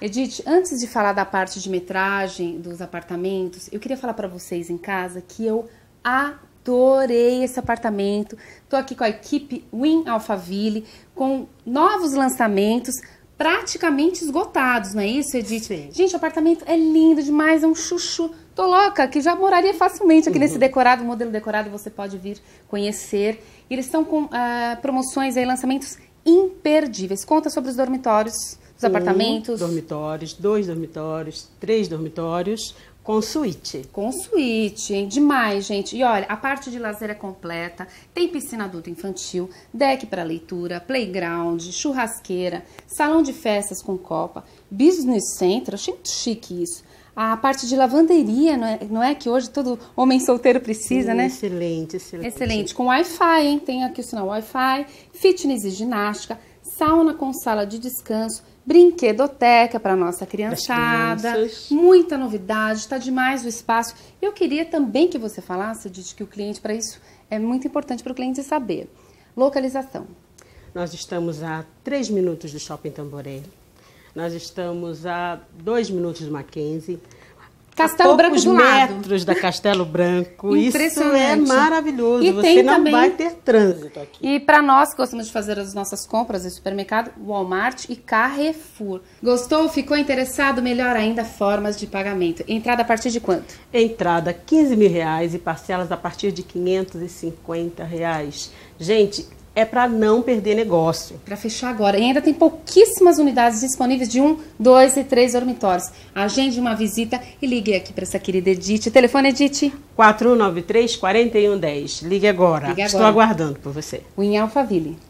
Edith, antes de falar da parte de metragem dos apartamentos, eu queria falar para vocês em casa que eu adorei esse apartamento. Tô aqui com a equipe Win Alphaville com novos lançamentos praticamente esgotados, não é isso, Edith? Sim. Gente, o apartamento é lindo demais, é um chuchu. Tô louca, que já moraria facilmente aqui uhum. nesse decorado, modelo decorado, você pode vir conhecer. E eles estão com uh, promoções e lançamentos imperdíveis. Conta sobre os dormitórios. Os um apartamentos? Dormitórios, dois dormitórios, três dormitórios, com suíte. Com suíte, demais, gente. E olha, a parte de lazer é completa, tem piscina adulta infantil, deck para leitura, playground, churrasqueira, salão de festas com copa, business center, achei muito chique isso. A parte de lavanderia, não é, não é que hoje todo homem solteiro precisa, Sim, né? Excelente, excelente. Excelente, com Wi-Fi, hein? Tem aqui o sinal Wi-Fi, fitness e ginástica, sauna com sala de descanso, brinquedoteca para nossa criançada, muita novidade, está demais o espaço. Eu queria também que você falasse, de que o cliente, para isso é muito importante para o cliente saber. Localização. Nós estamos a 3 minutos do Shopping Tamboré, nós estamos a 2 minutos do Mackenzie, Castelo Branco do lado. metros da Castelo Branco. Isso é maravilhoso. E Você não também... vai ter trânsito aqui. E para nós que gostamos de fazer as nossas compras em supermercado, Walmart e Carrefour. Gostou? Ficou interessado? Melhor ainda, formas de pagamento. Entrada a partir de quanto? Entrada 15 mil reais e parcelas a partir de 550 reais. Gente, é para não perder negócio. Para fechar agora, e ainda tem pouquíssimas unidades disponíveis de um, dois e três dormitórios. Agende uma visita e ligue aqui para essa querida Edith. Telefone, Edith? 493-4110. Ligue agora. Ligue agora. Estou aguardando por você. O Alphaville.